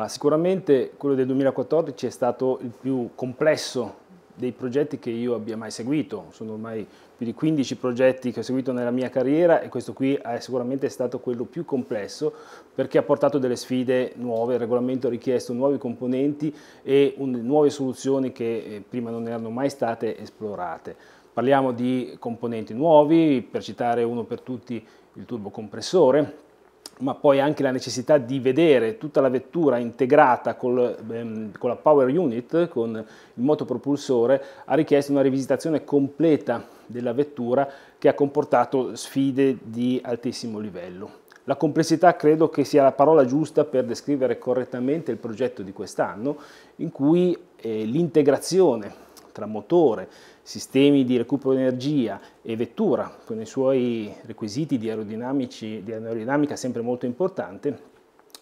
Allora, sicuramente quello del 2014 è stato il più complesso dei progetti che io abbia mai seguito, sono ormai più di 15 progetti che ho seguito nella mia carriera e questo qui è sicuramente stato quello più complesso perché ha portato delle sfide nuove, il regolamento ha richiesto nuovi componenti e un, nuove soluzioni che eh, prima non erano mai state esplorate. Parliamo di componenti nuovi, per citare uno per tutti il turbocompressore, ma poi anche la necessità di vedere tutta la vettura integrata col, ehm, con la power unit, con il motopropulsore, ha richiesto una rivisitazione completa della vettura che ha comportato sfide di altissimo livello. La complessità credo che sia la parola giusta per descrivere correttamente il progetto di quest'anno, in cui eh, l'integrazione tra motore, sistemi di recupero di energia e vettura, con i suoi requisiti di, di aerodinamica sempre molto importante,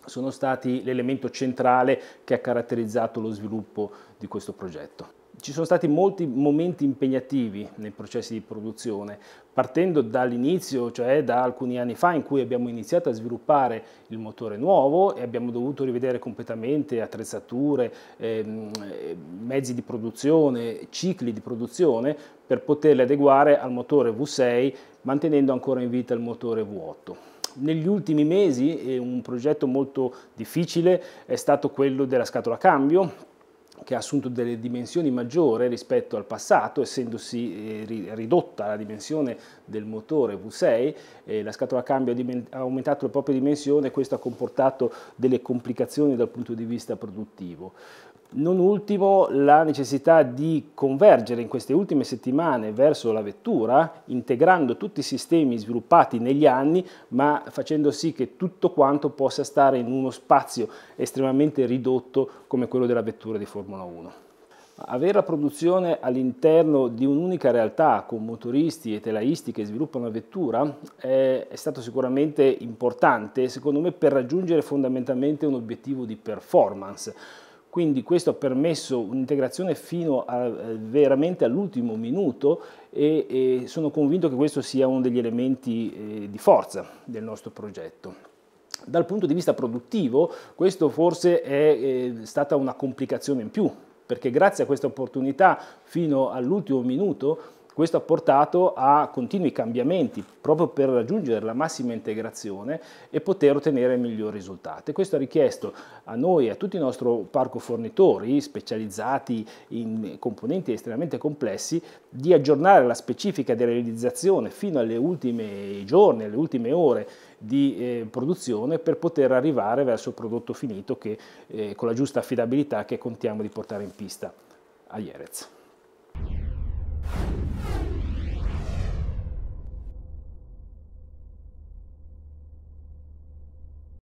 sono stati l'elemento centrale che ha caratterizzato lo sviluppo di questo progetto ci sono stati molti momenti impegnativi nei processi di produzione, partendo dall'inizio, cioè da alcuni anni fa in cui abbiamo iniziato a sviluppare il motore nuovo e abbiamo dovuto rivedere completamente attrezzature, ehm, eh, mezzi di produzione, cicli di produzione per poterli adeguare al motore V6 mantenendo ancora in vita il motore V8 negli ultimi mesi eh, un progetto molto difficile è stato quello della scatola cambio che ha assunto delle dimensioni maggiore rispetto al passato, essendosi eh, ridotta la dimensione del motore V6, eh, la scatola cambio ha aumentato le proprie dimensioni e questo ha comportato delle complicazioni dal punto di vista produttivo. Non ultimo la necessità di convergere in queste ultime settimane verso la vettura, integrando tutti i sistemi sviluppati negli anni, ma facendo sì che tutto quanto possa stare in uno spazio estremamente ridotto come quello della vettura di Formula Formula 1. Avere la produzione all'interno di un'unica realtà con motoristi e telaisti che sviluppano la vettura è, è stato sicuramente importante, secondo me, per raggiungere fondamentalmente un obiettivo di performance. Quindi questo ha permesso un'integrazione fino a, eh, veramente all'ultimo minuto e, e, sono convinto che questo sia uno degli elementi eh, di forza del nostro progetto. Dal punto di vista produttivo questo forse è eh, stata una complicazione in più perché grazie a questa opportunità fino all'ultimo minuto questo ha portato a continui cambiamenti proprio per raggiungere la massima integrazione e poter ottenere migliori risultati. Questo ha richiesto a noi e a tutto il nostro parco fornitori specializzati in componenti estremamente complessi di aggiornare la specifica di realizzazione fino alle ultime giorni, alle ultime ore di eh, produzione per poter arrivare verso il prodotto finito che, eh, con la giusta affidabilità che contiamo di portare in pista a Jerez.